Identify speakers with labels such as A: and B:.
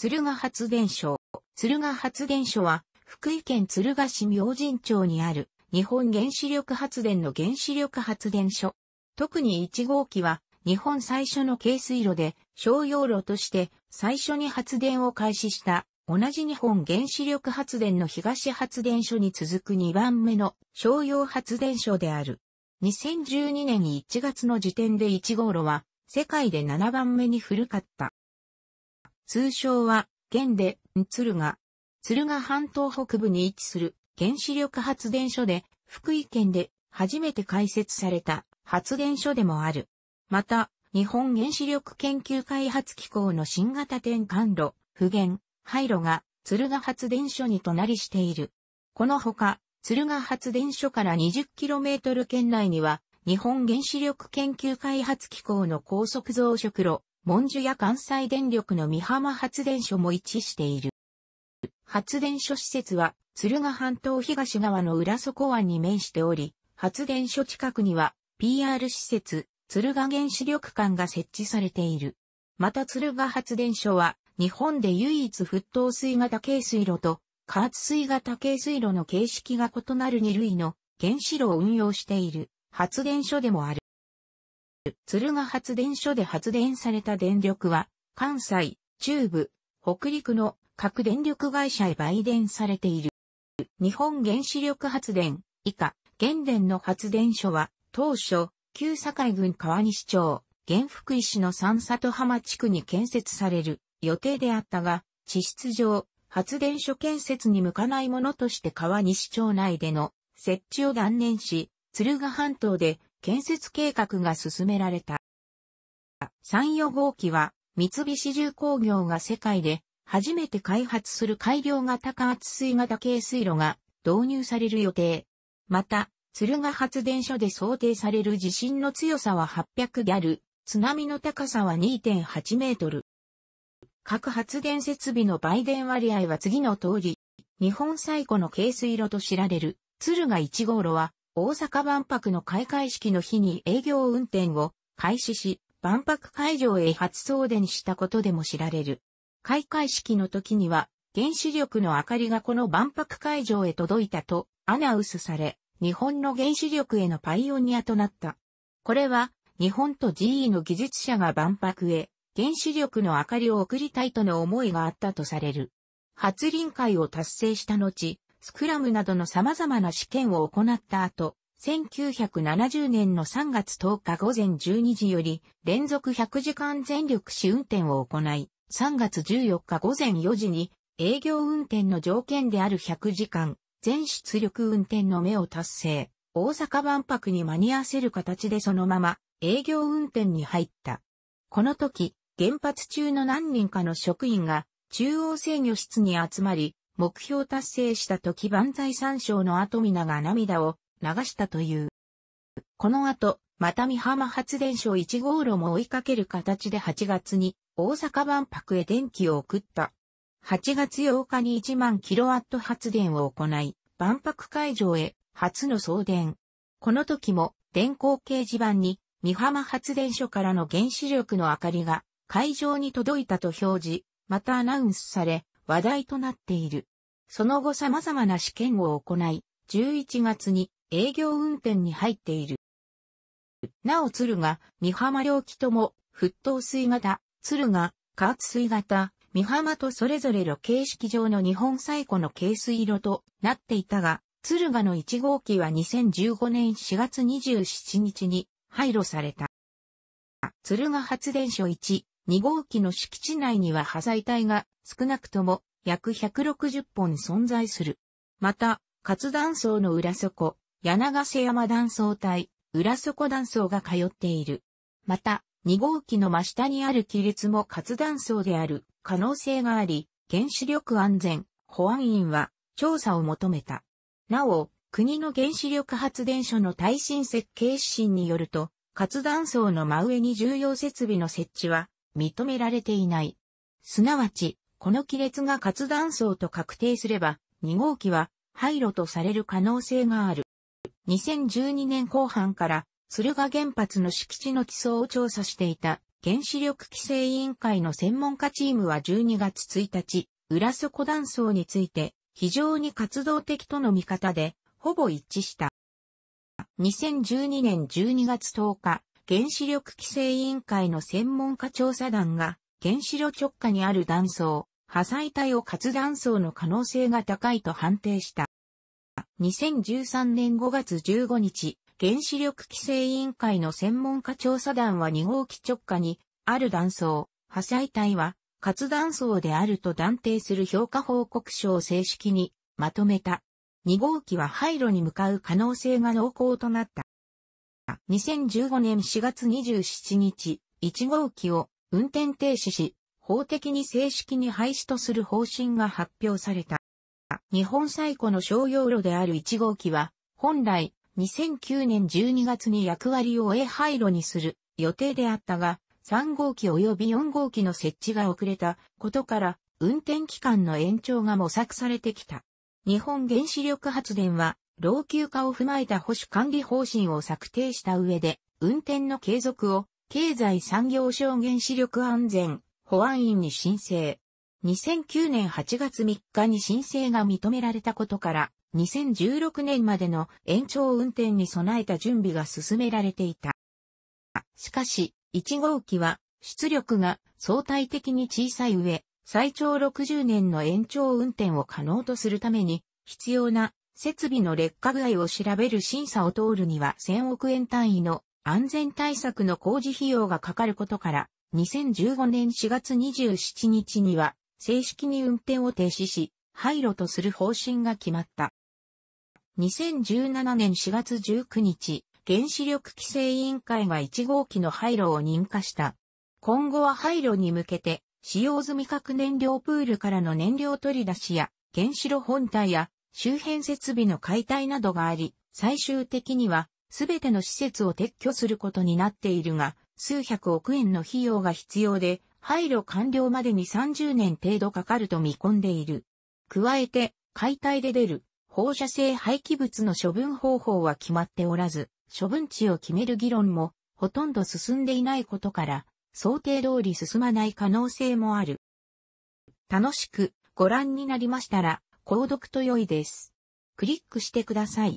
A: 鶴ヶ発電所。鶴ヶ発電所は、福井県鶴ヶ市明神町にある、日本原子力発電の原子力発電所。特に1号機は、日本最初の軽水炉で、商用炉として最初に発電を開始した、同じ日本原子力発電の東発電所に続く2番目の商用発電所である。2012年1月の時点で1号炉は、世界で7番目に古かった。通称は、現で、ん鶴が、鶴が半島北部に位置する原子力発電所で、福井県で初めて開設された発電所でもある。また、日本原子力研究開発機構の新型転換炉、不減、廃炉が鶴が発電所に隣している。このほか、鶴が発電所から 20km 圏内には、日本原子力研究開発機構の高速増殖炉、文殊や関西電力の美浜発電所も位置している。発電所施設は、鶴ヶ半島東側の浦底湾に面しており、発電所近くには、PR 施設、鶴ヶ原子力館が設置されている。また鶴ヶ発電所は、日本で唯一沸騰水型軽水炉と、加圧水型軽水炉の形式が異なる二類の原子炉を運用している発電所でもある。敦賀発電所で発電された電力は、関西、中部、北陸の各電力会社へ売電されている。日本原子力発電以下、原電の発電所は、当初、旧堺郡川西町、原福井市の三里浜地区に建設される予定であったが、地質上、発電所建設に向かないものとして川西町内での設置を断念し、鶴ヶ半島で建設計画が進められた。山陽号機は三菱重工業が世界で初めて開発する改良型加圧水型軽水路が導入される予定。また、鶴ヶ発電所で想定される地震の強さは800ギャル、津波の高さは2.8メートル。各発電設備の売電割合は次の通り、日本最古の軽水路と知られる鶴ヶ1号路は大阪万博の開会式の日に営業運転を開始し、万博会場へ初送電したことでも知られる。開会式の時には、原子力の明かりがこの万博会場へ届いたとアナウンスされ、日本の原子力へのパイオニアとなった。これは、日本と GE の技術者が万博へ、原子力の明かりを送りたいとの思いがあったとされる。発輪会を達成した後、スクラムなどの様々な試験を行った後、1970年の3月10日午前12時より連続100時間全力試運転を行い、3月14日午前4時に営業運転の条件である100時間全出力運転の目を達成、大阪万博に間に合わせる形でそのまま営業運転に入った。この時、原発中の何人かの職員が中央制御室に集まり、目標達成した時万歳三章の後皆が涙を流したという。この後、また三浜発電所1号路も追いかける形で8月に大阪万博へ電気を送った。8月8日に1万キロワット発電を行い、万博会場へ初の送電。この時も電光掲示板に三浜発電所からの原子力の明かりが会場に届いたと表示、またアナウンスされ、話題となっている。その後様々な試験を行い、11月に営業運転に入っている。なお鶴が、三浜両機とも、沸騰水型、鶴が、加圧水型、三浜とそれぞれ路形式上の日本最古の軽水路となっていたが、鶴ヶの1号機は2015年4月27日に廃炉された。鶴ヶ発電所1、2号機の敷地内には破砕体が少なくとも約160本存在する。また、活断層の裏底、柳瀬山断層帯、裏底断層が通っている。また、2号機の真下にある亀裂も活断層である可能性があり、原子力安全保安院は調査を求めた。なお、国の原子力発電所の耐震設計指針によると、活断層の真上に重要設備の設置は認められていない。すなわち、この亀裂が活断層と確定すれば、2号機は廃炉とされる可能性がある。2012年後半から、駿河原発の敷地の基礎を調査していた原子力規制委員会の専門家チームは12月1日、裏底断層について非常に活動的との見方でほぼ一致した。2012年12月10日、原子力規制委員会の専門家調査団が、原子炉直下にある断層、破砕体を活断層の可能性が高いと判定した。2013年5月15日、原子力規制委員会の専門家調査団は2号機直下に、ある断層、破砕体は、活断層であると断定する評価報告書を正式にまとめた。2号機は廃炉に向かう可能性が濃厚となった。2015年4月27日、1号機を運転停止し、法的に正式に廃止とする方針が発表された。日本最古の商用路である1号機は、本来、2009年12月に役割を終え廃炉にする予定であったが、3号機及び4号機の設置が遅れたことから、運転期間の延長が模索されてきた。日本原子力発電は、老朽化を踏まえた保守管理方針を策定した上で、運転の継続を経済産業省原子力安全保安院に申請。2009年8月3日に申請が認められたことから、2016年までの延長運転に備えた準備が進められていた。しかし、1号機は出力が相対的に小さい上、最長60年の延長運転を可能とするために必要な設備の劣化具合を調べる審査を通るには1000億円単位の安全対策の工事費用がかかることから、2015年4月27日には正式に運転を停止し、廃炉とする方針が決まった。2017年4月19日、原子力規制委員会が1号機の廃炉を認可した。今後は廃炉に向けて、使用済み核燃料プールからの燃料取り出しや、原子炉本体や周辺設備の解体などがあり、最終的にはすべての施設を撤去することになっているが、数百億円の費用が必要で、廃炉完了までに30年程度かかると見込んでいる。加えて、解体で出る放射性廃棄物の処分方法は決まっておらず、処分値を決める議論もほとんど進んでいないことから、想定通り進まない可能性もある。楽しくご覧になりましたら、購読と良いです。クリックしてください。